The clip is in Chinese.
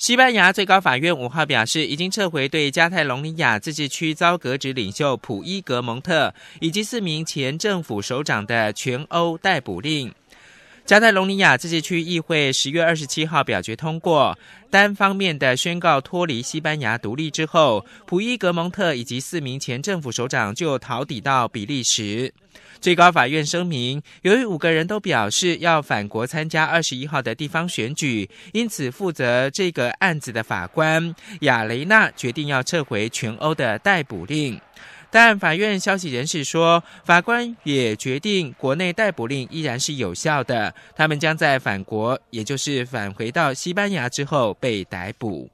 西班牙最高法院五号表示，已经撤回对加泰隆尼亚自治区遭革职领袖普伊格蒙特以及四名前政府首长的全欧逮捕令。加泰隆尼亚自治区议会十月二十七号表决通过单方面的宣告脱离西班牙独立之后，普伊格蒙特以及四名前政府首长就逃抵到比利时。最高法院声明，由于五个人都表示要返国参加二十一号的地方选举，因此负责这个案子的法官亚雷娜决定要撤回全欧的逮捕令。但法院消息人士说法官也决定，国内逮捕令依然是有效的。他们将在返国，也就是返回到西班牙之后被逮捕。